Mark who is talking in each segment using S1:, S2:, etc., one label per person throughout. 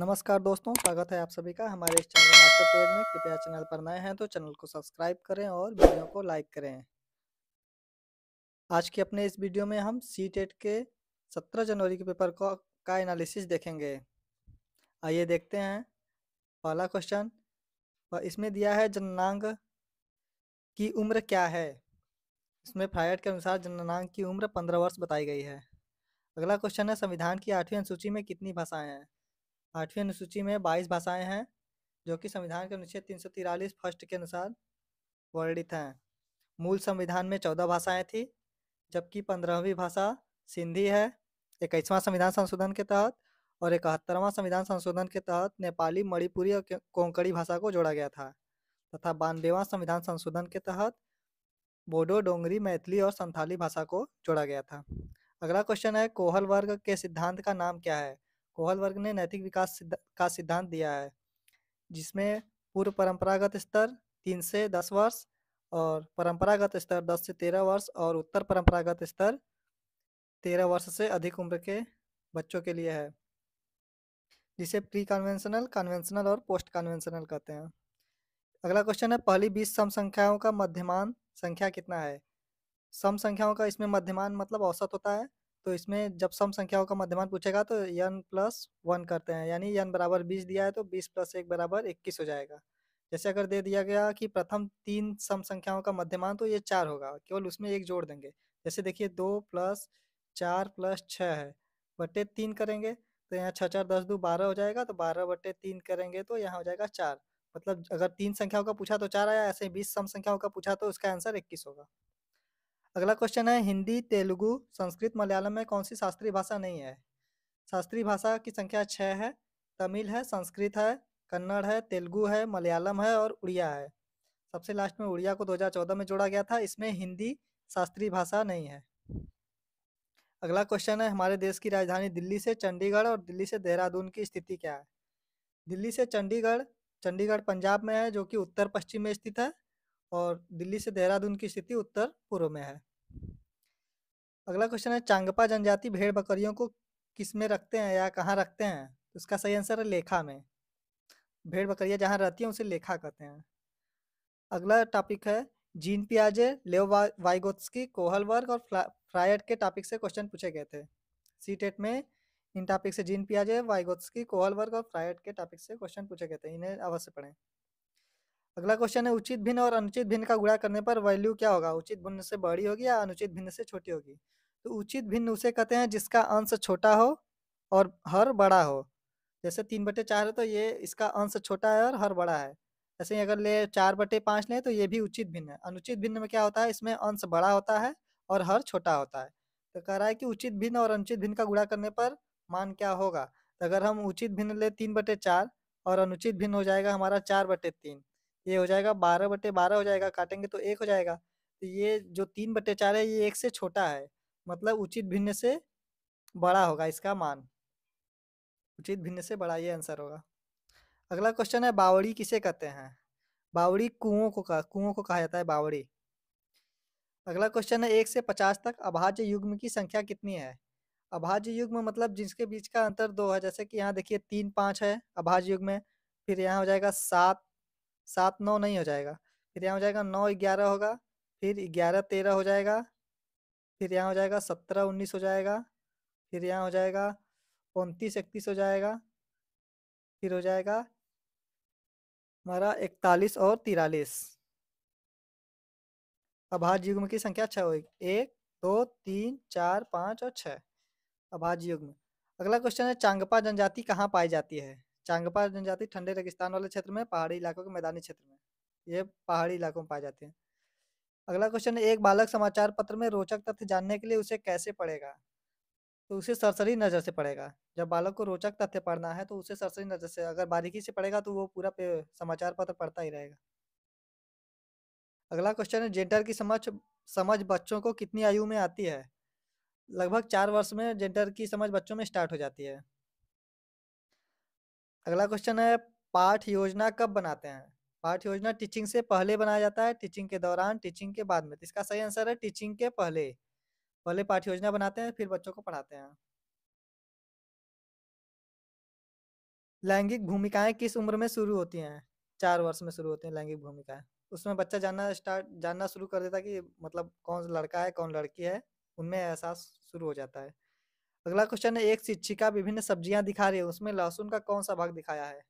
S1: नमस्कार दोस्तों स्वागत है आप सभी का हमारे इस चैनल मास्टर पेज में कृपया चैनल पर नए हैं तो चैनल को सब्सक्राइब करें और वीडियो को लाइक करें आज के अपने इस वीडियो में हम सी टेट e के 17 जनवरी के पेपर को का एनालिसिस देखेंगे आइए देखते हैं पहला क्वेश्चन इसमें दिया है जननांग की उम्र क्या है इसमें फ्रायड के अनुसार जननांग की उम्र पंद्रह वर्ष बताई गई है अगला क्वेश्चन है संविधान की आठवीं अनुसूची में कितनी भाषाएं हैं आठवीं अनुसूची में बाईस भाषाएं हैं जो कि संविधान के अनुच्छेद तीन सौ तिरालीस फर्स्ट के अनुसार वर्णित हैं मूल संविधान में चौदह भाषाएं थी जबकि पंद्रहवीं भाषा सिंधी है इक्कीसवां संविधान संशोधन के तहत और इकहत्तरवां संविधान संशोधन के तहत नेपाली मणिपुरी और कोंकणी भाषा को जोड़ा गया था तथा बानवेवा संविधान संशोधन के तहत बोडो डोंगरी मैथिली और संथाली भाषा को जोड़ा गया था अगला क्वेश्चन है कोहल वर्ग के सिद्धांत का नाम क्या है कोहलवर्ग ने नैतिक विकास का सिद्धांत दिया है जिसमें पूर्व परंपरागत स्तर तीन से दस वर्ष और परंपरागत स्तर दस से तेरह वर्ष और उत्तर परंपरागत स्तर तेरह वर्ष से अधिक उम्र के बच्चों के लिए है जिसे प्री कन्वेंशनल कन्वेंशनल और पोस्ट कन्वेंशनल कहते हैं अगला क्वेश्चन है पहली बीस सम संख्याओं का मध्यमान संख्या कितना है सम संख्याओं का इसमें मध्यमान मतलब औसत होता है तो इसमें जब सम संख्याओं का मध्यमान पूछेगा तो यन प्लस वन करते हैं यानी यन बराबर बीस दिया है तो बीस प्लस एक बराबर इक्कीस हो जाएगा जैसे अगर दे दिया गया कि प्रथम तीन सम संख्याओं का मध्यमान तो ये चार होगा केवल उसमें एक जोड़ देंगे जैसे देखिए दो प्लस चार प्लस छः है बटे तीन करेंगे तो यहाँ छः चार दस दो बारह हो जाएगा तो बारह बटे तीन करेंगे तो यहाँ हो जाएगा चार मतलब अगर तीन संख्याओं का पूछा तो चार आया ऐसे बीस सम संख्याओं का पूछा तो उसका आंसर इक्कीस होगा अगला क्वेश्चन है हिंदी तेलुगु संस्कृत मलयालम में कौन सी शास्त्रीय भाषा नहीं है शास्त्रीय भाषा की संख्या छः है तमिल है संस्कृत है कन्नड़ है तेलुगु है मलयालम है और उड़िया है सबसे लास्ट में उड़िया को 2014 में जोड़ा गया था इसमें हिंदी शास्त्रीय भाषा नहीं है अगला क्वेश्चन है हमारे देश की राजधानी दिल्ली से चंडीगढ़ और दिल्ली से देहरादून की स्थिति क्या है दिल्ली से चंडीगढ़ चंडीगढ़ पंजाब में है जो कि उत्तर पश्चिम में स्थित है और दिल्ली से देहरादून की स्थिति उत्तर पूर्व में है अगला क्वेश्चन है चांगपा जनजाति भेड़ बकरियों को किस में रखते हैं या कहाँ रखते हैं तो इसका सही आंसर है लेखा में भेड़ बकरियाँ जहाँ रहती हैं उसे लेखा कहते हैं अगला टॉपिक है जीन पियाजे लेव वा, वाइगोत्सकी कोहलवर्ग और फ्रायड के टॉपिक से क्वेश्चन पूछे गए थे सी टेट में इन टॉपिक से जीन पियाजे वाइगोत्सकी कोहलवर्ग और फ्रायड के टॉपिक से क्वेश्चन पूछे गए थे इन्हें अवश्य पढ़ें अगला क्वेश्चन है उचित भिन्न और अनुचित भिन्न का गुणा करने पर वैल्यू क्या होगा उचित भिन्न से बड़ी होगी या अनुचित भिन्न से छोटी होगी तो उचित भिन्न उसे कहते हैं जिसका अंश छोटा हो और हर बड़ा हो जैसे तीन बटे चार है तो ये इसका अंश छोटा है और हर बड़ा है ऐसे ही अगर ले चार बटे पाँच लें तो ये भी उचित भिन्न है अनुचित भिन्न में क्या होता है इसमें अंश बड़ा होता है और हर छोटा होता है तो कह रहा है कि उचित भिन्न और अनुचित भिन्न का गुणा करने पर मान क्या होगा तो अगर हम उचित भिन्न ले तीन बटे चार और अनुचित भिन्न हो जाएगा हमारा चार बटे तीन ये हो जाएगा बारह बटे बारह हो जाएगा काटेंगे तो एक हो जाएगा तो ये जो तीन बटे चार है ये एक से छोटा है मतलब उचित भिन्न से बड़ा होगा इसका मान उचित भिन्न से बड़ा ये आंसर होगा अगला क्वेश्चन है बावड़ी किसे कहते हैं बावड़ी कुओं को कहा कुओं को कहा जाता है बावड़ी अगला क्वेश्चन है एक से पचास तक अभाज्य युग्म की संख्या कितनी है अभाज्य युग्म मतलब जिसके बीच का अंतर दो है जैसे कि यहाँ देखिए तीन पाँच है अभाज्य युग में फिर यहाँ हो जाएगा सात सात नौ नहीं हो जाएगा फिर यहाँ हो जाएगा नौ ग्यारह होगा फिर ग्यारह तेरह हो जाएगा फिर यहाँ हो जाएगा सत्रह उन्नीस हो जाएगा फिर यहाँ हो जाएगा उनतीस इकतीस हो जाएगा फिर हो जाएगा हमारा इकतालीस और तिरालीस अभाज्य युग्म की संख्या छः होगी एक दो तीन चार पाँच और छः अभाज्य युग्म अगला क्वेश्चन है चांगपा जनजाति कहाँ पाई जाती है चांगपा जनजाति ठंडे रेगिस्तान वाले क्षेत्र में पहाड़ी इलाकों के मैदानी क्षेत्र में ये पहाड़ी इलाकों में पाए जाते हैं अगला क्वेश्चन है एक बालक समाचार पत्र में रोचक तथ्य जानने के लिए उसे कैसे पढ़ेगा तो उसे सरसरी नजर से पढ़ेगा जब बालक को रोचक तथ्य पढ़ना है तो उसे सरसरी नजर से अगर बारीकी से पढ़ेगा तो वो पूरा समाचार पत्र पढ़ता ही रहेगा अगला क्वेश्चन है जेंडर की समझ समझ बच्चों को कितनी आयु में आती है लगभग चार वर्ष में जेंडर की समझ बच्चों में स्टार्ट हो जाती है अगला क्वेश्चन है पाठ योजना कब बनाते हैं पाठ योजना टीचिंग से पहले बनाया जाता है टीचिंग के दौरान टीचिंग के बाद में तो इसका सही आंसर है टीचिंग के पहले पहले पाठ योजना बनाते हैं फिर बच्चों को पढ़ाते हैं लैंगिक भूमिकाएं किस उम्र में शुरू होती हैं चार वर्ष में शुरू होती हैं लैंगिक भूमिकाएं उसमें बच्चा जानना स्टार्ट जानना शुरू कर देता है कि मतलब कौन लड़का है कौन लड़की है उनमें एहसास शुरू हो जाता है अगला क्वेश्चन है एक शिक्षिका विभिन्न सब्जियां दिखा रही है उसमें लहसुन का कौन सा भाग दिखाया है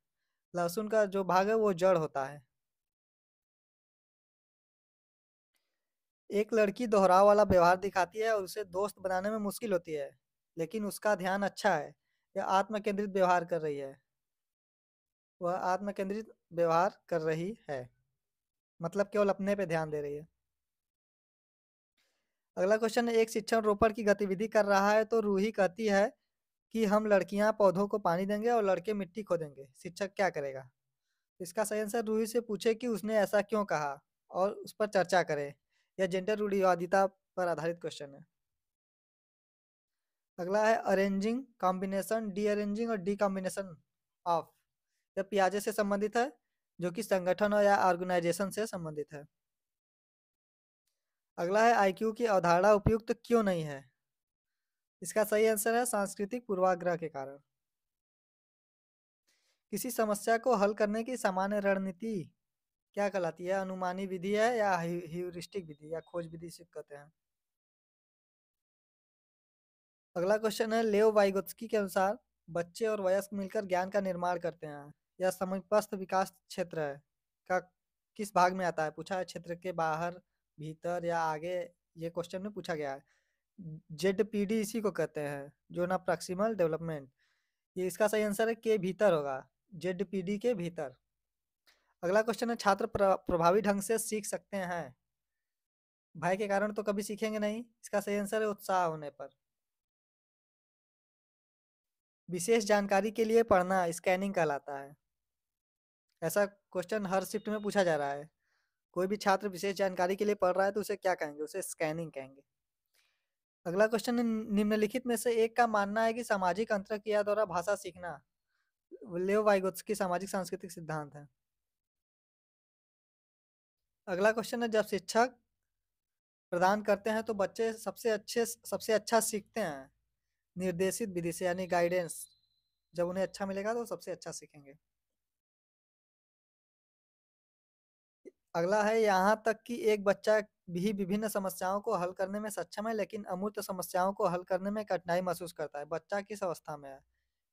S1: लहसुन का जो भाग है वो जड़ होता है एक लड़की दोहराव वाला व्यवहार दिखाती है और उसे दोस्त बनाने में मुश्किल होती है लेकिन उसका ध्यान अच्छा है या आत्म केंद्रित व्यवहार कर रही है वह आत्म केंद्रित व्यवहार कर रही है मतलब केवल अपने पे ध्यान दे रही है अगला क्वेश्चन है एक शिक्षण रोपण की गतिविधि कर रहा है तो रूही कहती है कि हम लड़कियां पौधों को पानी देंगे और लड़के मिट्टी खोदेंगे शिक्षक क्या करेगा इसका सही आंसर रूही से पूछे कि उसने ऐसा क्यों कहा और उस पर चर्चा करे यह जेंडर रूढ़िवादिता पर आधारित क्वेश्चन है अगला है अरेंजिंग कॉम्बिनेशन डी अरेंजिंग और डी कॉम्बिनेशन ऑफ यह पियाजे से संबंधित है जो कि संगठन और या ऑर्गेनाइजेशन से संबंधित है अगला है आई की अवधारणा उपयुक्त तो क्यों नहीं है इसका सही आंसर है सांस्कृतिक पूर्वाग्रह के कारण किसी समस्या को हल करने की सामान्य रणनीति क्या कहलाती है अनुमानी विधि है या ह्यूरिस्टिक विधि या खोज विधि से कहते हैं अगला क्वेश्चन है लेव वाइगोत्स्की के अनुसार बच्चे और वयस्क मिलकर ज्ञान का निर्माण करते हैं यह समीपस्थ विकास क्षेत्र है का किस भाग में आता है पूछा है क्षेत्र के बाहर भीतर या आगे ये क्वेश्चन में पूछा गया है जेड पी डी इसी को कहते हैं जो ना प्रॉक्सिमल डेवलपमेंट ये इसका सही आंसर है के भीतर होगा जेड पी डी के भीतर अगला क्वेश्चन है छात्र प्रभावी ढंग से सीख सकते हैं भाई के कारण तो कभी सीखेंगे नहीं इसका सही आंसर है उत्साह होने पर विशेष जानकारी के लिए पढ़ना स्कैनिंग कहलाता है ऐसा क्वेश्चन हर शिफ्ट में पूछा जा रहा है कोई भी छात्र विशेष जानकारी के लिए पढ़ रहा है तो उसे क्या कहेंगे उसे स्कैनिंग कहेंगे अगला क्वेश्चन निम्नलिखित में से एक का मानना है कि सामाजिक अंतर क्रिया द्वारा भाषा सीखना लेव की सामाजिक सांस्कृतिक सिद्धांत है अगला क्वेश्चन है जब शिक्षक प्रदान करते हैं तो बच्चे सबसे अच्छे सबसे अच्छा सीखते हैं निर्देशित विधि से यानी गाइडेंस जब उन्हें अच्छा मिलेगा तो सबसे अच्छा सीखेंगे अगला है यहाँ तक कि एक बच्चा भी विभिन्न समस्याओं को हल करने में सक्षम है लेकिन अमूर्त समस्याओं को हल करने में कठिनाई महसूस करता है बच्चा किस अवस्था में है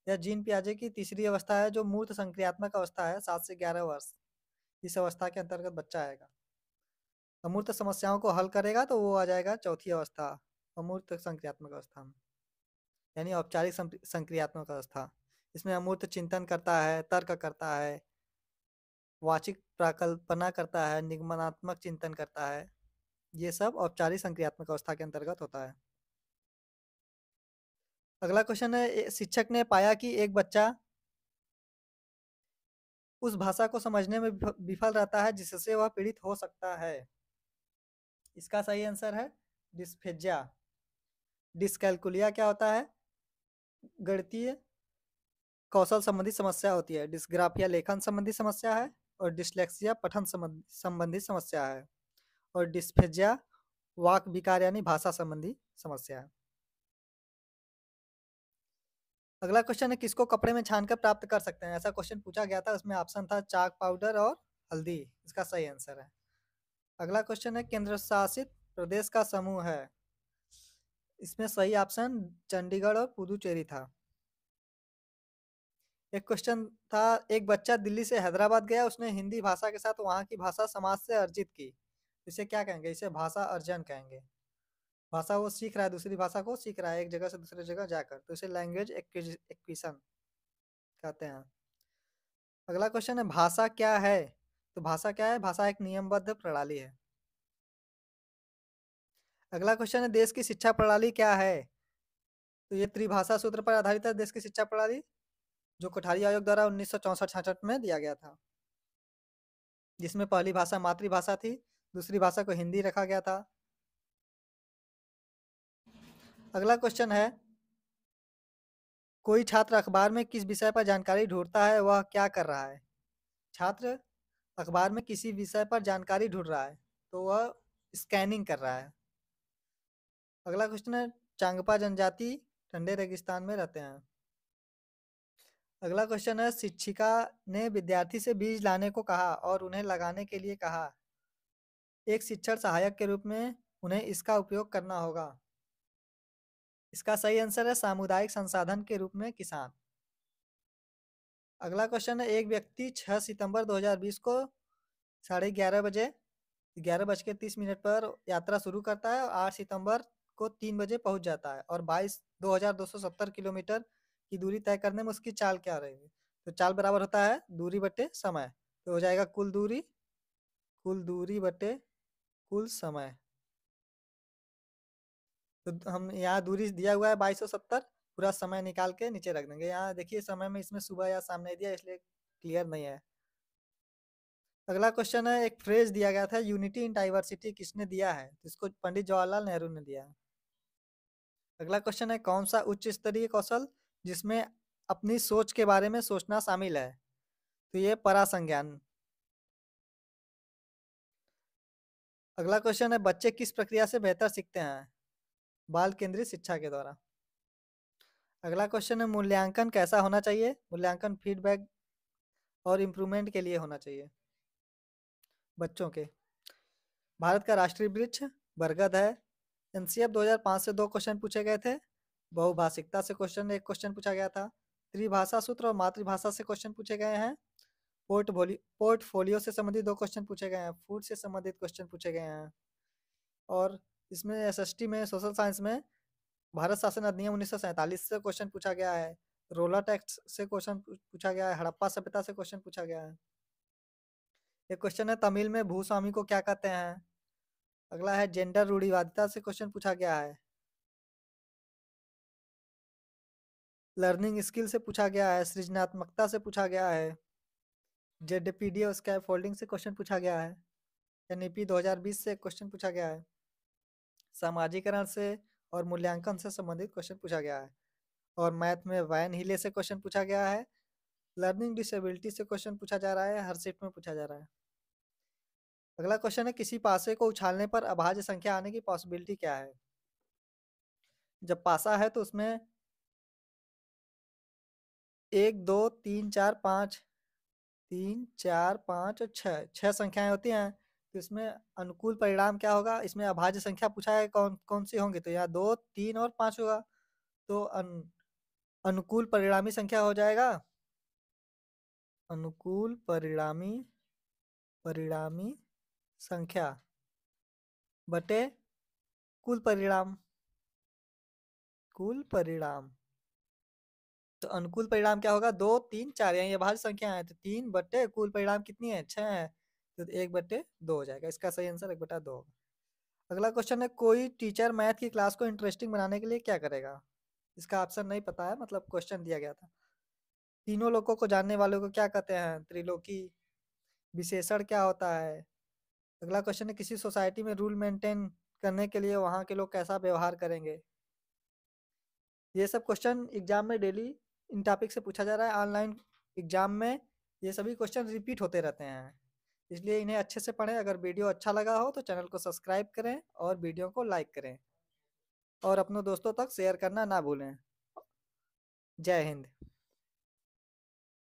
S1: यह जीन पियाजे की तीसरी अवस्था है जो मूर्त संक्रियात्मक अवस्था है सात से ग्यारह वर्ष इस अवस्था के अंतर्गत बच्चा आएगा अमूर्त समस्याओं को हल करेगा तो वो आ जाएगा चौथी अवस्था अमूर्त संक्रियात्मक अवस्था में यानी औपचारिक संक्रियात्मक अवस्था इसमें अमूर्त चिंतन करता है तर्क करता है वाचिक प्राकल्पना करता है निगमनात्मक चिंतन करता है ये सब औपचारिक संक्रियात्मक अवस्था के अंतर्गत होता है अगला क्वेश्चन है शिक्षक ने पाया कि एक बच्चा उस भाषा को समझने में विफल रहता है जिससे वह पीड़ित हो सकता है इसका सही आंसर है डिस्फेजिया डिस्कैलकुलिया क्या होता है गणितीय कौशल संबंधी समस्या होती है डिस्ग्राफिया लेखन संबंधी समस्या है और डिस्लेक्सिया पठन संबंधी समस्या है और डिस्फेजिया वाक विकार यानी भाषा संबंधी समस्या है अगला क्वेश्चन है किसको कपड़े में छानकर प्राप्त कर सकते हैं ऐसा क्वेश्चन पूछा गया था उसमें ऑप्शन था चाक पाउडर और हल्दी इसका सही आंसर है अगला क्वेश्चन है केंद्र शासित प्रदेश का समूह है इसमें सही ऑप्शन चंडीगढ़ और पुदुचेरी था एक क्वेश्चन था एक बच्चा दिल्ली से हैदराबाद गया उसने हिंदी भाषा के साथ वहाँ की भाषा समाज से अर्जित की इसे क्या कहेंगे इसे भाषा अर्जन कहेंगे भाषा वो सीख रहा है दूसरी भाषा को सीख रहा है एक जगह से दूसरी जगह जाकर तो इसे लैंग्वेज एक्विशन कहते हैं अगला क्वेश्चन है भाषा क्या है तो भाषा क्या है भाषा एक नियमबद्ध प्रणाली है अगला क्वेश्चन है देश की शिक्षा प्रणाली क्या है तो ये त्रिभाषा सूत्र पर आधारित है देश की शिक्षा प्रणाली जो कोठारी आयोग द्वारा उन्नीस सौ में दिया गया था जिसमें पहली भाषा मातृभाषा थी दूसरी भाषा को हिंदी रखा गया था अगला क्वेश्चन है कोई छात्र अखबार में किस विषय पर जानकारी ढूंढता है वह क्या कर रहा है छात्र अखबार में किसी विषय पर जानकारी ढूंढ रहा है तो वह स्कैनिंग कर रहा है अगला क्वेश्चन है चांगपा जनजाति ठंडे रेगिस्तान में रहते हैं अगला क्वेश्चन है शिक्षिका ने विद्यार्थी से बीज लाने को कहा और उन्हें लगाने के लिए कहा एक शिक्षण सहायक के रूप में उन्हें इसका उपयोग करना होगा इसका सही आंसर है सामुदायिक संसाधन के रूप में किसान अगला क्वेश्चन है एक व्यक्ति 6 सितंबर 2020 को साढ़े ग्यारह बजे ग्यारह बज के तीस मिनट पर यात्रा शुरू करता है और आठ सितंबर को तीन बजे पहुंच जाता है और बाईस दो हजार दो सौ सत्तर किलोमीटर की दूरी तय करने में उसकी चाल क्या रहेगी तो चाल बराबर होता है दूरी बटे समय तो हो जाएगा कुल दूरी कुल दूरी बटे कुल समय तो हम यहाँ दूरी दिया हुआ है बाईस सत्तर पूरा समय निकाल के नीचे रख देंगे यहाँ देखिए समय में इसमें सुबह या सामने दिया इसलिए क्लियर नहीं है अगला क्वेश्चन है एक फ्रेज दिया गया था यूनिटी इन डाइवर्सिटी किसने दिया है तो इसको पंडित जवाहरलाल नेहरू ने दिया अगला क्वेश्चन है कौन सा उच्च स्तरीय कौशल जिसमें अपनी सोच के बारे में सोचना शामिल है तो ये परासंज्ञान अगला क्वेश्चन है बच्चे किस प्रक्रिया से बेहतर सीखते हैं बाल केंद्रित शिक्षा के द्वारा अगला क्वेश्चन है मूल्यांकन कैसा होना चाहिए मूल्यांकन फीडबैक और इम्प्रूवमेंट के लिए होना चाहिए बच्चों के भारत का राष्ट्रीय वृक्ष बरगद है एनसीएफ 2005 से दो क्वेश्चन पूछे गए थे बहुभाषिकता से क्वेश्चन एक क्वेश्चन पूछा गया था त्रिभाषा सूत्र और मातृभाषा से क्वेश्चन पूछे गए हैं पोर्ट पोर्टफोलियो से संबंधित दो क्वेश्चन पूछे गए हैं फूड से संबंधित क्वेश्चन पूछे गए हैं और इसमें एसएसटी में सोशल साइंस में भारत शासन अधिनियम उन्नीस से क्वेश्चन पूछा गया है रोलर टैक्स से क्वेश्चन पूछा गया है हड़प्पा सभ्यता से क्वेश्चन पूछा गया है एक क्वेश्चन है तमिल में भूस्वामी को क्या कहते हैं अगला है जेंडर रूढ़िवादिता से क्वेश्चन पूछा गया है लर्निंग स्किल से पूछा गया है सृजनात्मकता से पूछा गया है जेडपीडी और फोल्डिंग से क्वेश्चन पूछा गया है हजार बीस से क्वेश्चन पूछा गया है सामाजिकरण से और मूल्यांकन से संबंधित क्वेश्चन पूछा गया है और मैथ में वैन हिले से क्वेश्चन पूछा गया है लर्निंग डिसेबिलिटी से क्वेश्चन पूछा जा रहा है हर सेट में पूछा जा रहा है अगला क्वेश्चन है किसी पासे को उछालने पर अभाज्य संख्या आने की पॉसिबिलिटी क्या है जब पासा है तो उसमें एक दो तीन चार पाँच तीन चार पाँच और छः छः संख्याएं होती हैं तो इसमें अनुकूल परिणाम क्या होगा इसमें अभाज्य संख्या पूछा है कौन कौन सी होंगी तो यहाँ दो तीन और पाँच होगा तो अन, अनुकूल परिणामी संख्या हो जाएगा अनुकूल परिणामी परिणामी संख्या बटे कुल परिणाम कुल परिणाम तो अनुकूल परिणाम क्या होगा दो तीन चार यहाँ ये बाहर संख्या है तो तीन बट्टे कुल परिणाम कितनी है छह है तो एक बट्टे दो हो जाएगा इसका सही आंसर एक बटा दो होगा अगला क्वेश्चन है कोई टीचर मैथ की क्लास को इंटरेस्टिंग बनाने के लिए क्या करेगा इसका आंसर नहीं पता है मतलब क्वेश्चन दिया गया था तीनों लोगों को जानने वालों को क्या कहते हैं त्रिलोकी विशेषण क्या होता है अगला क्वेश्चन है किसी सोसाइटी में रूल मेंटेन करने के लिए वहाँ के लोग कैसा व्यवहार करेंगे ये सब क्वेश्चन एग्जाम में डेली इन टॉपिक से पूछा जा रहा है ऑनलाइन एग्जाम में ये सभी क्वेश्चन रिपीट होते रहते हैं इसलिए इन्हें अच्छे से पढ़ें अगर वीडियो अच्छा लगा हो तो चैनल को सब्सक्राइब करें और वीडियो को लाइक करें और अपने दोस्तों तक शेयर करना ना भूलें जय हिंद